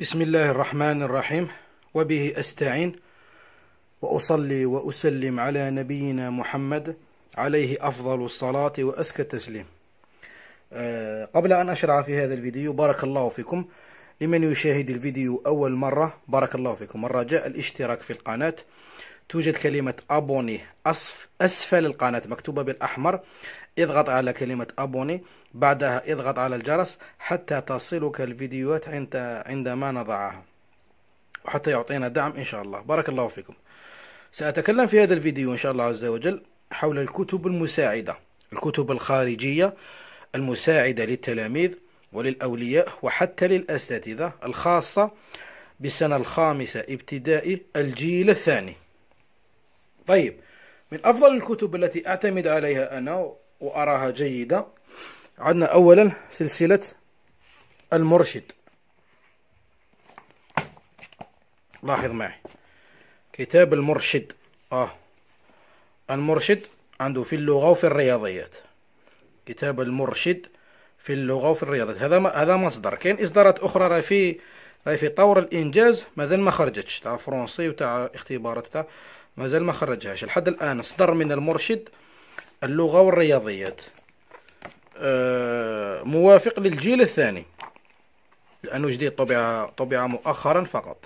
بسم الله الرحمن الرحيم وبه أستعين وأصلي وأسلم على نبينا محمد عليه أفضل الصلاة وأزكى التسليم قبل أن أشرع في هذا الفيديو بارك الله فيكم لمن يشاهد الفيديو أول مرة بارك الله فيكم الرجاء الاشتراك في القناة توجد كلمة أبوني أسفل القناة مكتوبة بالأحمر اضغط على كلمة أبوني بعدها اضغط على الجرس حتى تصلك الفيديوهات عندما نضعها وحتى يعطينا دعم إن شاء الله بارك الله فيكم سأتكلم في هذا الفيديو إن شاء الله عز وجل حول الكتب المساعدة الكتب الخارجية المساعدة للتلاميذ وللأولياء وحتى للأساتذة الخاصة بالسنة الخامسة ابتدائي الجيل الثاني طيب من أفضل الكتب التي أعتمد عليها أنا وأراها جيدة عندنا أولا سلسلة المرشد لاحظ معي كتاب المرشد آه المرشد عنده في اللغة وفي الرياضيات كتاب المرشد في اللغة وفي الرياضيات هذا ما هذا مصدر كاين إصدارات أخرى راهي في راهي في طور الانجاز مازال ما خرجتش تاع فرونسي وتاع اختبارات تاع مازال ما خرجهاش لحد الآن اصدر من المرشد اللغة والرياضيات آه، موافق للجيل الثاني لأنه جديد طبع طبع مؤخرا فقط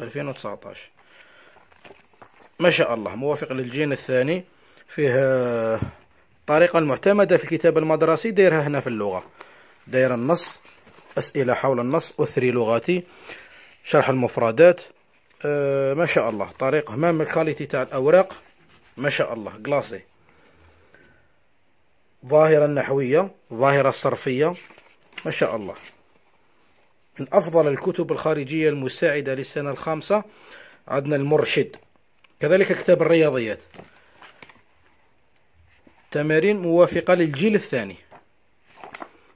2019 ما شاء الله موافق للجيل الثاني فيه الطريقة المعتمدة في الكتاب المدرسي دايرها هنا في اللغة داير النص أسئلة حول النص أثري لغتي شرح المفردات آه، ما شاء الله طريقه مهما الكاليتي تاع الاوراق ما شاء الله كلاصي ظاهرة نحويه ظاهرة صرفيه ما شاء الله من أفضل الكتب الخارجية المساعدة للسنة الخامسة عندنا المرشد كذلك كتاب الرياضيات تمارين موافقة للجيل الثاني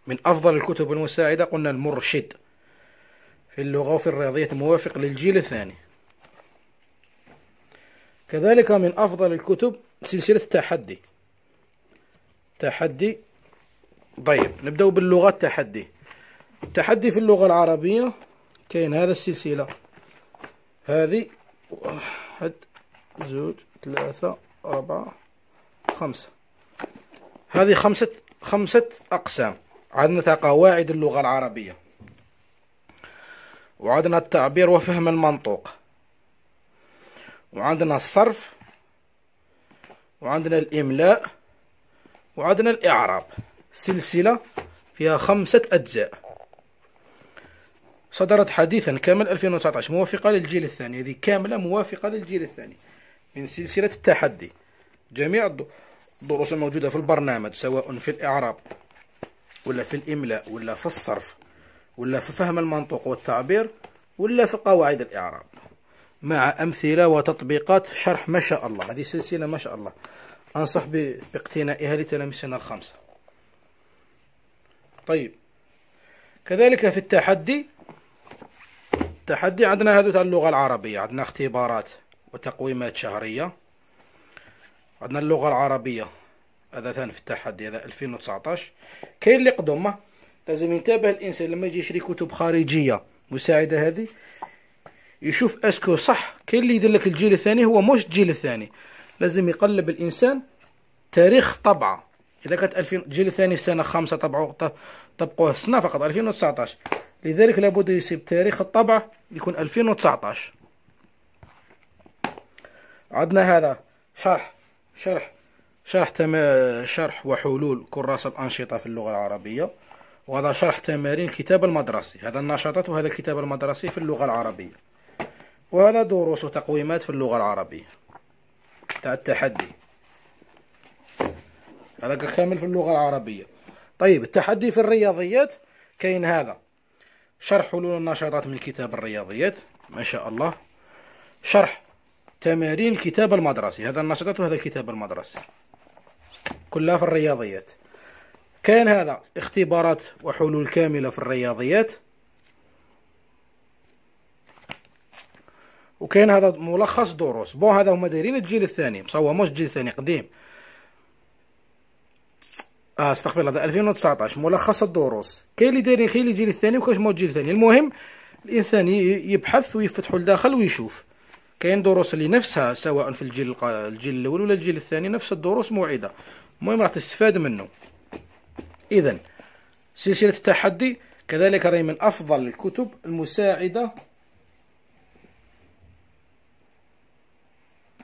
من أفضل الكتب المساعدة قلنا المرشد في اللغة وفي الرياضيات موافق للجيل الثاني كذلك من أفضل الكتب سلسلة تحدي تحدي طيب نبدأ باللغة التحدي التحدي في اللغة العربية كاين هذا السلسلة هذه واحد زوج ثلاثة أربعة خمسة هذه خمسة خمسة أقسام عندنا قواعد اللغة العربية وعندنا التعبير وفهم المنطوق وعندنا الصرف وعندنا الإملاء وعندنا الإعراب سلسلة فيها خمسة أجزاء صدرت حديثا كامل 2019 موافقة للجيل الثاني هذه كاملة موافقة للجيل الثاني من سلسلة التحدي جميع الدروس الموجودة في البرنامج سواء في الإعراب ولا في الإملاء ولا في الصرف ولا في فهم المنطوق والتعبير ولا في قواعد الإعراب مع أمثلة وتطبيقات شرح ما شاء الله هذه سلسلة ما شاء الله أنصح باقتنائها لتلامسنا الخمسة طيب كذلك في التحدي التحدي عندنا هذا تاع اللغة العربية عندنا اختبارات وتقويمات شهرية عندنا اللغة العربية هذا ثاني في التحدي هذا 2019 كاين اللي قدمه لازم ينتبه الانسان لما يجي يشري كتب خارجيه مساعده هذه يشوف اسكو صح كاين اللي يدير لك الجيل الثاني هو مش الجيل الثاني لازم يقلب الانسان تاريخ طبعه اذا كانت 2000 الجيل الثاني سنه خمسه طبعوه طبقوه سنه فقط 2019 لذلك لابد يسيب تاريخ الطبع يكون 2019 عندنا هذا شرح شرح شرح تم شرح وحلول كراسه الأنشطة في اللغة العربية وهذا شرح تمارين الكتاب المدرسي هذا النشاطات وهذا الكتاب المدرسي في اللغة العربية وهذا دروس وتقويمات في اللغة العربية تاع التحدي هذا كامل في اللغة العربية طيب التحدي في الرياضيات كاين هذا شرح حلول النشاطات من كتاب الرياضيات ما شاء الله شرح تمارين الكتاب المدرسي هذا النشاطات وهذا الكتاب المدرسي كلها في الرياضيات كان هذا اختبارات وحلول كاملة في الرياضيات وكاين هذا ملخص دروس بون هذا هما دايرين الجيل الثاني مصور مش الجيل الثاني قديم آه استغفر الله 2019 ملخص الدروس كاين اللي دايرين خير الجيل الثاني وكاين مو الجيل الثاني المهم الانسان يبحث ويفتحوا لداخل ويشوف كاين دروس اللي نفسها سواء في الجيل الجيل الاول ولا الجيل الثاني نفس الدروس موعده المهم راح تستفاد منه اذا سلسله التحدي كذلك راهي من افضل الكتب المساعده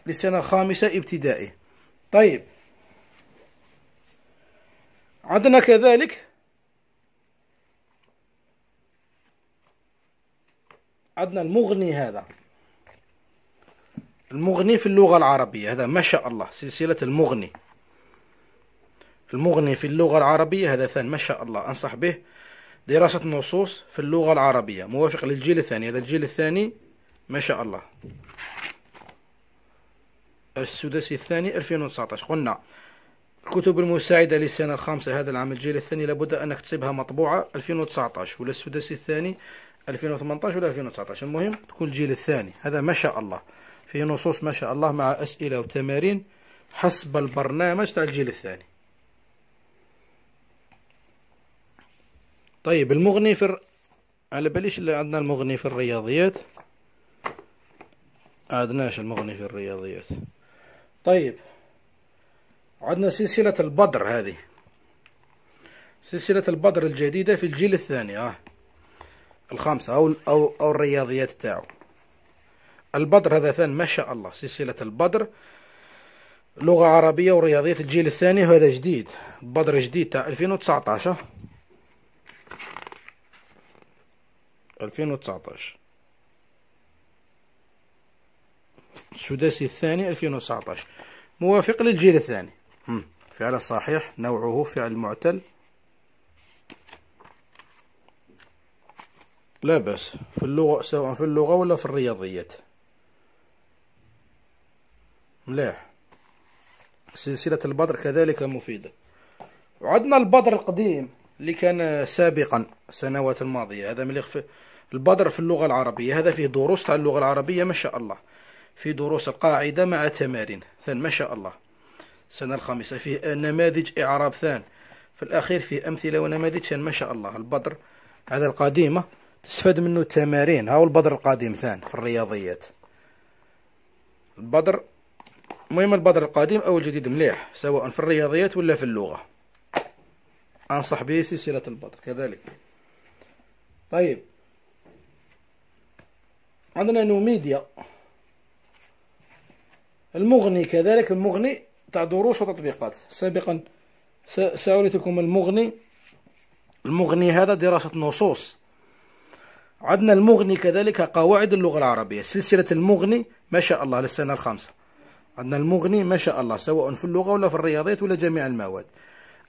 للسنة الخامسة ابتدائي طيب عندنا كذلك عندنا المغني هذا المغني في اللغة العربية هذا ما شاء الله سلسلة المغني المغني في اللغة العربية هذا ثاني ما شاء الله أنصح به دراسة النصوص في اللغة العربية موافق للجيل الثاني هذا الجيل الثاني ما شاء الله السداسي الثاني 2019 قلنا الكتب المساعدة للسنة الخامسة هذا العام الجيل الثاني لابد أنك تسيبها مطبوعة 2019 ولا السداسي الثاني 2018 ولا 2019 المهم تكون الجيل الثاني هذا ما شاء الله فيه نصوص ما شاء الله مع أسئلة وتمارين حسب البرنامج تاع الجيل الثاني طيب المغني في الر... على باليش اللي عندنا المغني في الرياضيات عندناش المغني في الرياضيات طيب عندنا سلسلة البدر هذه سلسلة البدر الجديدة في الجيل الثاني اه الخامسة أو أو أو الرياضيات تاعو البدر هذا ثان ما شاء الله سلسلة البدر لغة عربية ورياضيات الجيل الثاني وهذا جديد بدر جديد تاع 2019 2019 السداسي الثاني 2019 موافق للجيل الثاني فعل صحيح نوعه فعل معتل لا بس في اللغة سواء في اللغة ولا في الرياضيات ملاح سلسلة البدر كذلك مفيدة وعندنا البدر القديم اللي كان سابقا سنوات الماضية هذا مليخ في البدر في اللغة العربية هذا فيه دروس تاع اللغة العربية ما شاء الله في دروس القاعدة مع تمارين ثان ما شاء الله السنة الخامسة فيه نماذج إعراب ثان في الأخير فيه أمثلة ونماذج ثان ما شاء الله البدر هذا القديمة تستفاد منه التمارين هاو البدر القديم ثان في الرياضيات البدر المهم البدر القديم أو الجديد مليح سواء في الرياضيات ولا في اللغة أنصح به سلسلة البدر كذلك طيب عندنا نوميديا المغني كذلك المغني تاع دروس وتطبيقات سابقا سأريتكم المغني المغني هذا دراسة نصوص عندنا المغني كذلك قواعد اللغة العربية سلسلة المغني ما شاء الله للسنة الخامسة عندنا المغني ما شاء الله سواء في اللغة ولا في الرياضيات ولا جميع المواد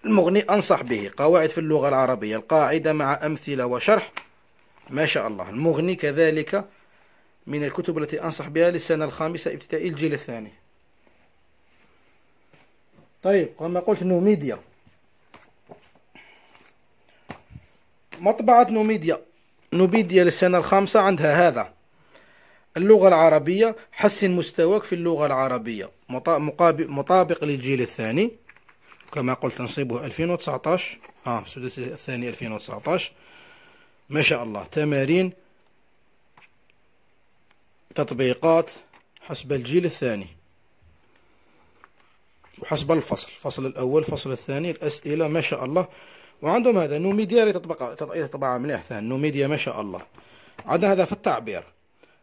المغني أنصح به قواعد في اللغة العربية القاعدة مع أمثلة وشرح ما شاء الله المغني كذلك من الكتب التي أنصح بها للسنة الخامسة ابتدائي الجيل الثاني طيب كما قلت نوميديا مطبعة نوميديا نوميديا للسنة الخامسة عندها هذا اللغة العربية حسن مستواك في اللغة العربية مطابق للجيل الثاني كما قلت نصيبه 2019 اه السدس الثاني 2019 ما شاء الله تمارين تطبيقات حسب الجيل الثاني وحسب الفصل الفصل الأول الفصل الثاني الأسئلة ما شاء الله وعندهم هذا نوميديا تطبق تطبع مليح ثاني نوميديا ما شاء الله عندنا هذا في التعبير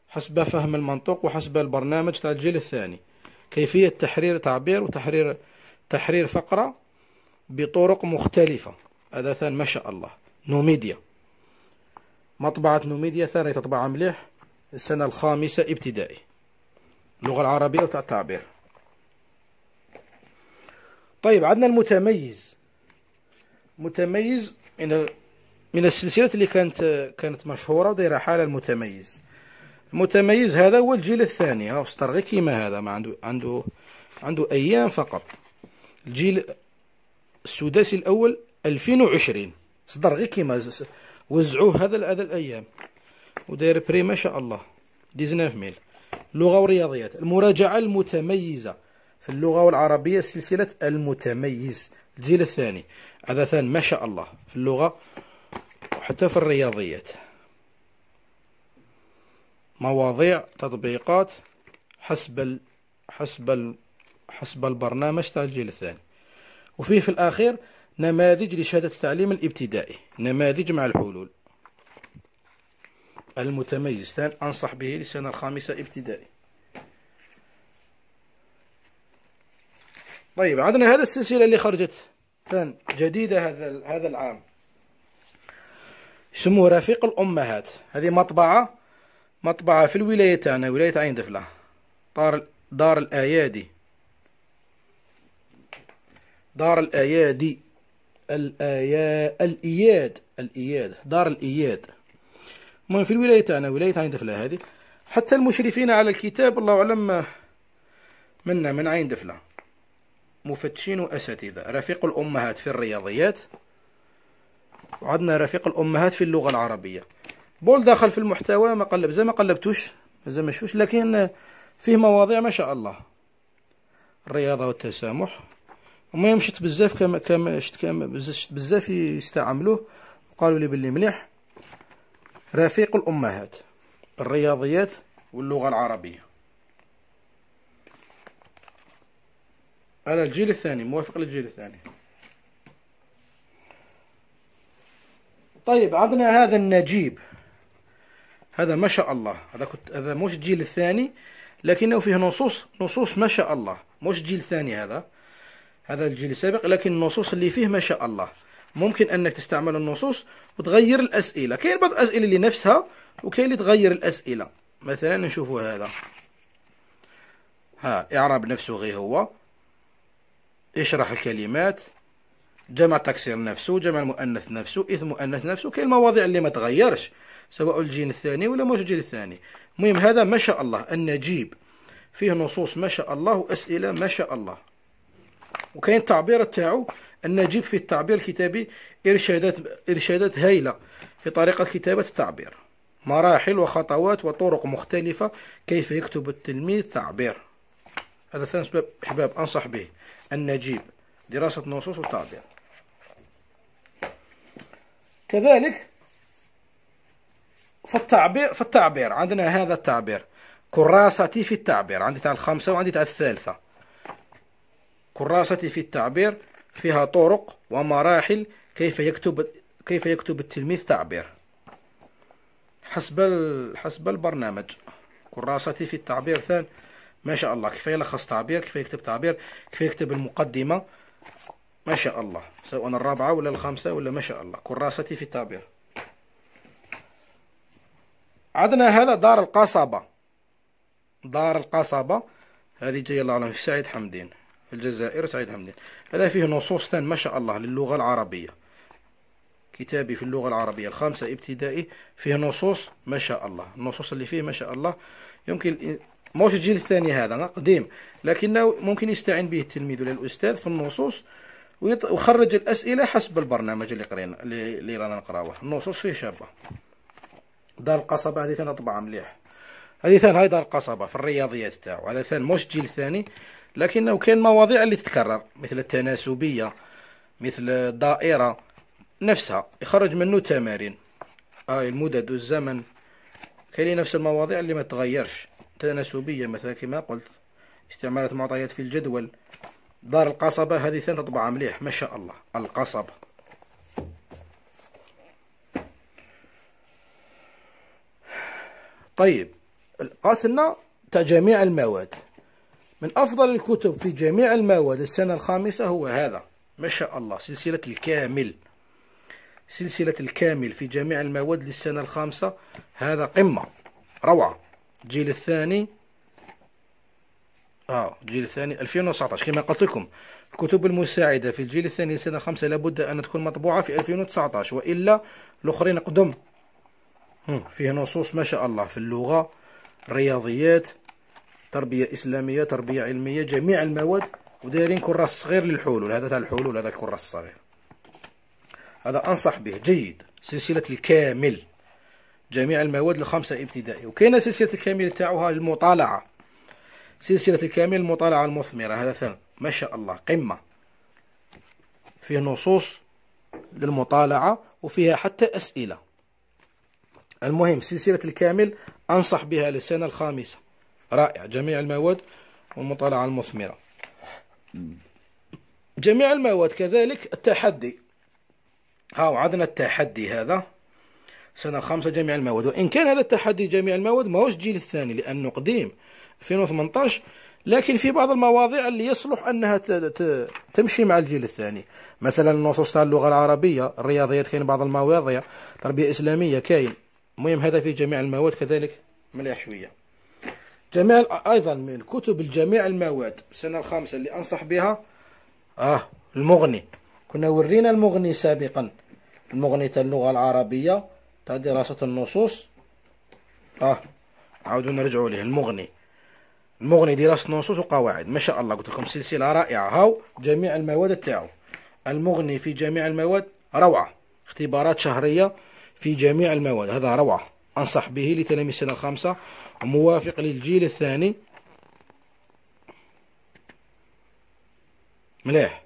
حسب فهم المنطوق وحسب البرنامج تاع الجيل الثاني كيفية تحرير تعبير وتحرير تحرير فقرة بطرق مختلفة هذا ثان ما شاء الله نوميديا مطبعة نوميديا ثاني تطبع مليح السنة الخامسة ابتدائي اللغة العربية وتاع التعبير طيب عندنا المتميز متميز من من السلسلة اللي كانت كانت مشهورة ودايرة حالة المتميز المتميز هذا هو الجيل الثاني هاو وسطر غير كيما هذا ما عنده عنده عنده أيام فقط الجيل السداسي الأول 2020 صدر غير كيما وزعوه هذا هذا الأيام وداير بري ما شاء الله 19 ميل لغه ورياضيات المراجعه المتميزه في اللغه والعربيه سلسله المتميز الجيل الثاني هذا ثاني ما شاء الله في اللغه وحتى في الرياضيات مواضيع تطبيقات حسب ال حسب ال حسب البرنامج تاع الجيل الثاني وفيه في الاخير نماذج لشهاده التعليم الابتدائي نماذج مع الحلول المتميز ثان أنصح به للسنة الخامسة ابتدائي طيب عندنا هذا السلسلة اللي خرجت ثان جديدة هذا هذا العام يسموه رفيق الأمهات هذه مطبعة مطبعة في الولاية تاعنا ولاية عين دفلة دار دار الأيادي دار الأيادي الآيا الإياد الإياد دار الإياد المهم في الولاية تاعنا ولاية عين دفلة هذه حتى المشرفين على الكتاب الله أعلم منا من عين دفلة مفتشين وأساتذة رفيق الأمهات في الرياضيات وعندنا رفيق الأمهات في اللغة العربية بول داخل في المحتوى ما قلب زي ما قلبتوش زي ما شوش لكن فيه مواضيع ما شاء الله الرياضة والتسامح وما يمشت بزاف كما كما شت كما بزاف يستعملوه وقالوا لي باللي مليح رفيق الأمهات الرياضيات واللغة العربية على الجيل الثاني موافق للجيل الثاني طيب عندنا هذا النجيب هذا ما شاء الله هذا كنت هذا مش الجيل الثاني لكنه فيه نصوص نصوص ما شاء الله مش جيل ثاني هذا هذا الجيل السابق لكن النصوص اللي فيه ما شاء الله ممكن انك تستعمل النصوص وتغير الاسئله كاين بعض الاسئله اللي نفسها وكاين اللي تغير الاسئله مثلا نشوفوا هذا ها اعراب نفسه غير هو اشرح الكلمات جمع تكسير نفسه جمع المؤنث نفسه اثم مؤنث نفسه كاين المواضيع اللي ما تغيرش سواء الجيل الثاني ولا موجود الجيل الثاني المهم هذا ما شاء الله النجيب فيه نصوص ما شاء الله واسئله ما شاء الله وكاين التعبير تاعو النجيب نجيب في التعبير الكتابي إرشادات, إرشادات هائلة في طريقة كتابة التعبير مراحل وخطوات وطرق مختلفة كيف يكتب التلميذ تعبير هذا ثاني سبب شباب أنصح به أن نجيب دراسة نصوص والتعبير كذلك في التعبير في التعبير عندنا هذا التعبير كراستي في التعبير عندي تاع الخمسة وعندي تاع الثالثة كراستي في التعبير فيها طرق ومراحل كيف يكتب كيف يكتب التلميذ تعبير حسب حسب البرنامج كراستي في التعبير ثان ما شاء الله كيف يلخص تعبير كيف يكتب تعبير كيف يكتب المقدمة ما شاء الله سواء الرابعة ولا الخامسة ولا ما شاء الله كراستي في التعبير عندنا هذا دار القصبة دار القصبة هذه جاية الله في سعيد حمدين الجزائر سعيد حمدي هذا فيه نصوص ثان ما شاء الله للغة العربية كتابي في اللغة العربية الخامسة ابتدائي فيه نصوص ما شاء الله النصوص اللي فيه ما شاء الله يمكن موش الجيل الثاني هذا قديم لكنه ممكن يستعين به التلميذ ولا الأستاذ في النصوص ويخرج الأسئلة حسب البرنامج اللي قرينا اللي رانا نقراوه النصوص فيه شابة دار القصبة هذه ثانية طبعا مليح هذه ثانية هاي دار القصبة في الرياضيات تاعو هذا ثاني موش الجيل الثاني لكنه كاين مواضيع اللي تتكرر مثل التناسبية مثل الدائرة نفسها يخرج منه تمارين آه المدد والزمن كاين نفس المواضيع اللي ما تغيرش تناسبية مثلا كما قلت استعمالات معطيات في الجدول دار القصبة هذه ثاني تطبع مليح ما شاء الله القصبة طيب قاتلنا تجميع المواد من أفضل الكتب في جميع المواد السنة الخامسة هو هذا ما شاء الله سلسلة الكامل سلسلة الكامل في جميع المواد للسنة الخامسة هذا قمة روعة الجيل الثاني اه الجيل الثاني 2019 كما قلت لكم الكتب المساعدة في الجيل الثاني للسنة الخامسة لابد أن تكون مطبوعة في 2019 وإلا الآخرين قدم فيه نصوص ما شاء الله في اللغة الرياضيات تربيه اسلاميه تربيه علميه جميع المواد ودايرين كراس صغير للحلول هذا تاع الحلول هذا كراس صغير هذا انصح به جيد سلسله الكامل جميع المواد الخمسه ابتدائي وكاينه سلسله الكامل تاعها المطالعه سلسله الكامل المطالعه المثمره هذا ثاني ما شاء الله قمه فيه نصوص للمطالعه وفيها حتى اسئله المهم سلسله الكامل انصح بها للسنه الخامسه رائع جميع المواد والمطالعة المثمرة جميع المواد كذلك التحدي ها وعدنا التحدي هذا سنة خمسة جميع المواد وإن كان هذا التحدي جميع المواد ماهوش الجيل الثاني لأنه قديم 2018 لكن في بعض المواضيع اللي يصلح أنها تمشي مع الجيل الثاني مثلا النصوص تاع اللغة العربية الرياضيات كاين بعض المواضيع تربية إسلامية كاين المهم هذا في جميع المواد كذلك مليح شوية جميع أيضا من كتب الجميع المواد السنة الخامسة اللي أنصح بها آه المغني كنا ورينا المغني سابقا المغني تاع اللغة العربية تاع دراسة النصوص آه عاودوا نرجعوا ليه المغني المغني دراسة النصوص وقواعد ما شاء الله قلت لكم سلسلة رائعة هاو جميع المواد تاعو المغني في جميع المواد روعة اختبارات شهرية في جميع المواد هذا روعة أنصح به لتلاميذ السنة الخامسة موافق للجيل الثاني مليح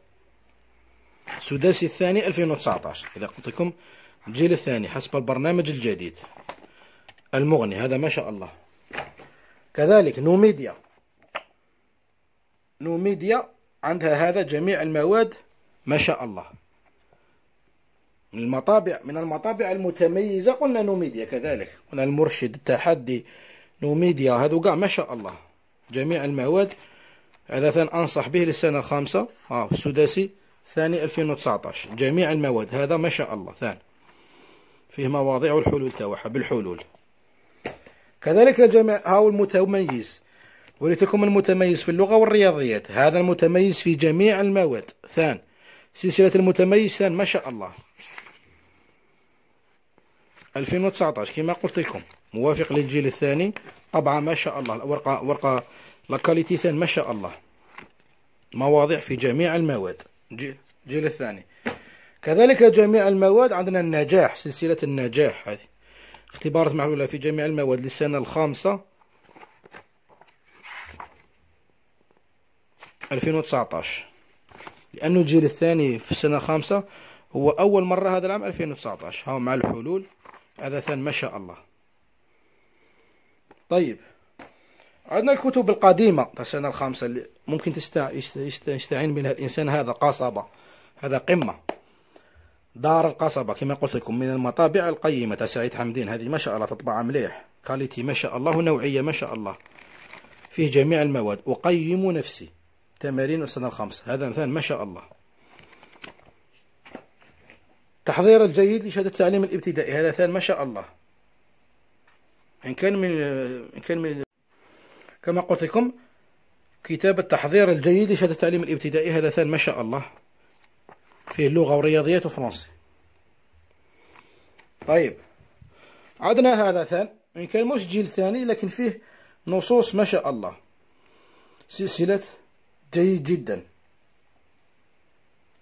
السداسي الثاني 2019 إذا قلت لكم الجيل الثاني حسب البرنامج الجديد المغني هذا ما شاء الله كذلك نوميديا نوميديا عندها هذا جميع المواد ما شاء الله من المطابع من المطابع المتميزة قلنا نوميديا كذلك قلنا المرشد التحدي نوميديا هذو كاع ما شاء الله جميع المواد عادة أنصح به للسنة الخامسة آه السداسي ثاني 2019 جميع المواد هذا ما شاء الله ثاني فيه مواضيع والحلول تاعها بالحلول كذلك الجميع هاو المتميز وريتكم المتميز في اللغة والرياضيات هذا المتميز في جميع المواد ثان سلسلة المتميز ثان ما شاء الله 2019 كما قلت لكم موافق للجيل الثاني طبعا ما شاء الله ورقة ورقة لاكاليتي ثان ما شاء الله مواضيع في جميع المواد الجيل الثاني كذلك جميع المواد عندنا النجاح سلسلة النجاح هذه اختبارات معلولة في جميع المواد للسنة الخامسة 2019 لأنه الجيل الثاني في السنة الخامسة هو أول مرة هذا العام 2019 هاو مع الحلول عادة ما شاء الله طيب عندنا الكتب القديمة تاع السنة الخامسة اللي ممكن تستع... يستعين منها الإنسان هذا قصبة هذا قمة دار القصبة كما قلت لكم من المطابع القيمة تاع سعيد حمدين هذه ما شاء الله تطبع مليح كاليتي ما شاء الله نوعية ما شاء الله فيه جميع المواد أقيم نفسي تمارين السنة الخامسة هذا مثال ما شاء الله تحضير الجيد لشهادة التعليم الابتدائي هذا ثان ما شاء الله إن كان من إن كان من كما قلت لكم كتاب التحضير الجيد لشهادة التعليم الابتدائي هذا ثان ما شاء الله فيه اللغة ورياضيات وفرنسي طيب عدنا هذا ثان إن كان مش جيل ثاني لكن فيه نصوص ما شاء الله سلسلة جيد جدا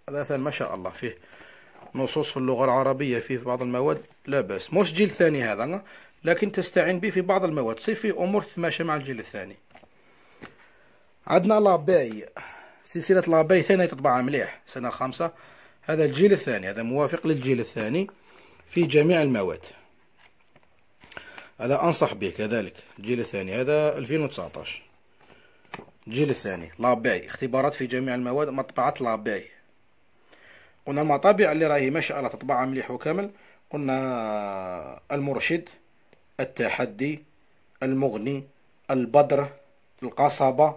هذا ثان ما شاء الله فيه نصوص في اللغة العربية في بعض المواد لا بأس مش جيل ثاني هذا لكن تستعين به في بعض المواد في أمور تتماشى مع الجيل الثاني عندنا لاباي سلسلة لاباي ثانية تطبع مليح سنة خمسة هذا الجيل الثاني هذا موافق للجيل الثاني في جميع المواد هذا أنصح به كذلك الجيل الثاني هذا 2019 الجيل الثاني لاباي اختبارات في جميع المواد مطبعة لاباي قلنا المطابع اللي راهي ما شاء الله تطبع مليح وكامل قلنا المرشد التحدي المغني البدر القصبة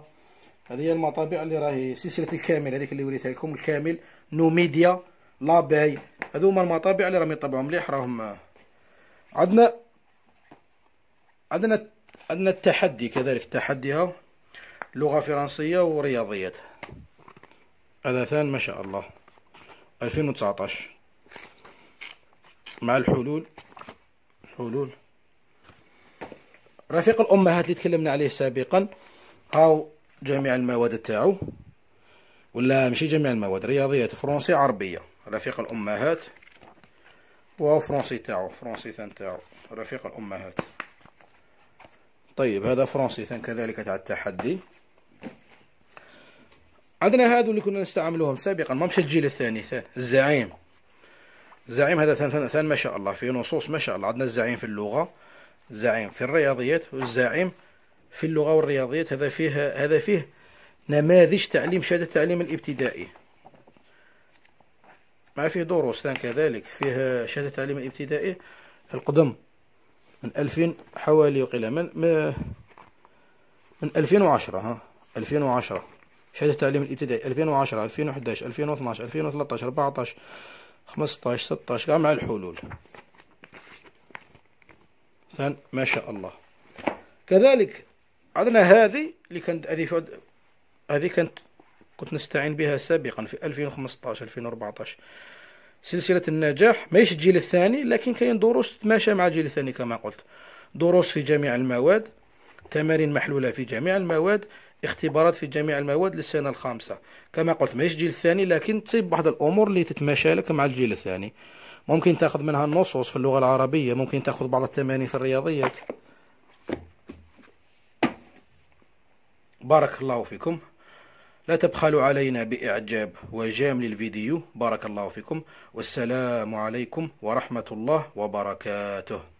هذه هي المطابع اللي راهي سلسلة الكامل هذيك اللي وريتها لكم الكامل نوميديا لاباي هذو هما المطابع اللي راهم يطبعوا مليح راهم عندنا عندنا عندنا التحدي كذلك التحدي ها لغة فرنسية ورياضيات هذا ثان ما شاء الله 2019 مع الحلول حلول رفيق الأمهات اللي تكلمنا عليه سابقا هاو جميع المواد تاعو ولا ماشي جميع المواد رياضيات فرنسي عربية رفيق الأمهات وهو فرنسي تاعو فرنسي ثان تاعو رفيق الأمهات طيب هذا فرنسي ثان كذلك تاع التحدي عندنا هادو اللي كنا نستعملوهم سابقا ما مش الجيل الثاني الزعيم الزعيم هذا ثان ثان ما شاء الله في نصوص ما شاء الله عندنا الزعيم في اللغة الزعيم في الرياضيات والزعيم في اللغة والرياضيات هذا فيه هذا فيه نماذج تعليم شهادة التعليم الابتدائي ما فيه دروس ثان كذلك فيه شهادة التعليم الابتدائي القدم من ألفين حوالي قيل من من ألفين وعشرة ها ألفين وعشرة شهادة التعليم الابتدائي 2010 2011 2012 2013 14 15 16 كاع مع الحلول ثان ما شاء الله كذلك عندنا هذه اللي كانت هذه هذه كانت كنت نستعين بها سابقا في 2015 2014 سلسلة النجاح ماشي الجيل الثاني لكن كاين دروس تتماشى مع الجيل الثاني كما قلت دروس في جميع المواد تمارين محلولة في جميع المواد اختبارات في جميع المواد للسنة الخامسة كما قلت ماهيش الجيل الثاني لكن تصيب بعض الأمور اللي تتماشى لك مع الجيل الثاني ممكن تاخذ منها النصوص في اللغة العربية ممكن تاخذ بعض التمارين في الرياضيات بارك الله فيكم لا تبخلوا علينا بإعجاب وجام للفيديو بارك الله فيكم والسلام عليكم ورحمة الله وبركاته